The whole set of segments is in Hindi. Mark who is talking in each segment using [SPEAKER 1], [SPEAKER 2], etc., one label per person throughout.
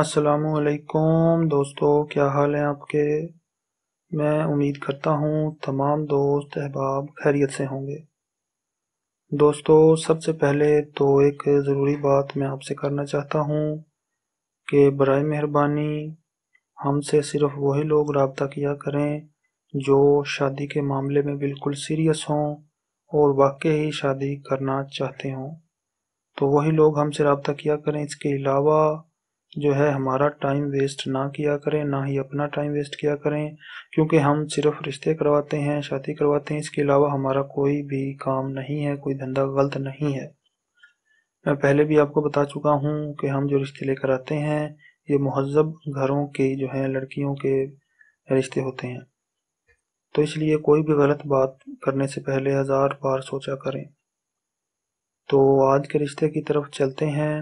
[SPEAKER 1] असलकुम दोस्तों क्या हाल है आपके मैं उम्मीद करता हूँ तमाम दोस्त अहबाब खैरियत से होंगे दोस्तों सबसे पहले तो एक ज़रूरी बात मैं आपसे करना चाहता हूँ कि बर मेहरबानी हमसे सिर्फ वही लोग रबता किया करें जो शादी के मामले में बिल्कुल सीरियस हों और वाकई ही शादी करना चाहते हों तो वही लोग हमसे रबता किया करें इसके अलावा जो है हमारा टाइम वेस्ट ना किया करें ना ही अपना टाइम वेस्ट किया करें क्योंकि हम सिर्फ रिश्ते करवाते हैं शादी करवाते हैं इसके अलावा हमारा कोई भी काम नहीं है कोई धंधा गलत नहीं है मैं पहले भी आपको बता चुका हूँ कि हम जो रिश्ते लेकर आते हैं ये महजब घरों के जो है लड़कियों के रिश्ते होते हैं तो इसलिए कोई भी गलत बात करने से पहले हज़ार बार सोचा करें तो आज के रिश्ते की तरफ चलते हैं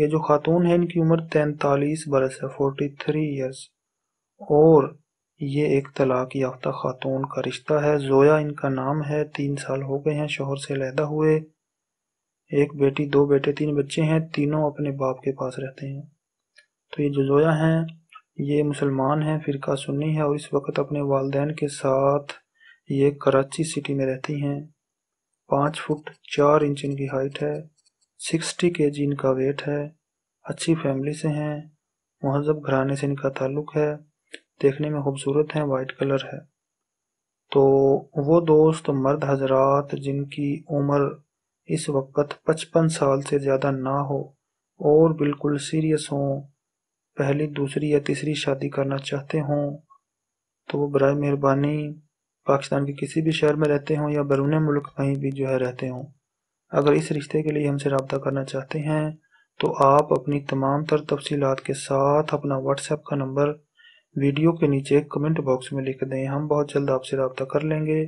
[SPEAKER 1] ये जो खातून है इनकी उम्र तैंतालीस बरस है फोर्टी थ्री ईयर्स और ये एक तलाक याफ्ता खातून का रिश्ता है जोया इनका नाम है तीन साल हो गए हैं शोहर से लहदा हुए एक बेटी दो बेटे तीन बच्चे हैं तीनों अपने बाप के पास रहते हैं तो ये जो जोया हैं ये मुसलमान हैं फ़िरका सुन्नी है और इस वक्त अपने वालदेन के साथ ये कराची सिटी में रहती हैं पाँच फुट चार इंच इनकी हाइट है सिक्सटी के जी इनका वेट है अच्छी फैमिली से हैं महजब घराने से इनका ताल्लुक है देखने में खूबसूरत हैं वाइट कलर है तो वो दोस्त मर्द हजरात जिनकी उम्र इस वक्त पचपन साल से ज़्यादा ना हो और बिल्कुल सीरियस हों पहली दूसरी या तीसरी शादी करना चाहते हों तो वो बर मेहरबानी पाकिस्तान के किसी भी शहर में रहते हों या बैरून मुल्क कहीं भी जो है रहते हों अगर इस रिश्ते के लिए हमसे रबता करना चाहते हैं तो आप अपनी तमाम तर तफसीत के साथ अपना व्हाट्सएप का नंबर वीडियो के नीचे कमेंट बॉक्स में लिख दें हम बहुत जल्द आपसे रबता कर लेंगे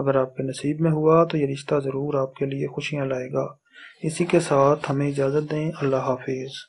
[SPEAKER 1] अगर आपके नसीब में हुआ तो ये रिश्ता ज़रूर आपके लिए खुशियाँ लाएगा इसी के साथ हमें इजाज़त दें अल्लाह हाफिज़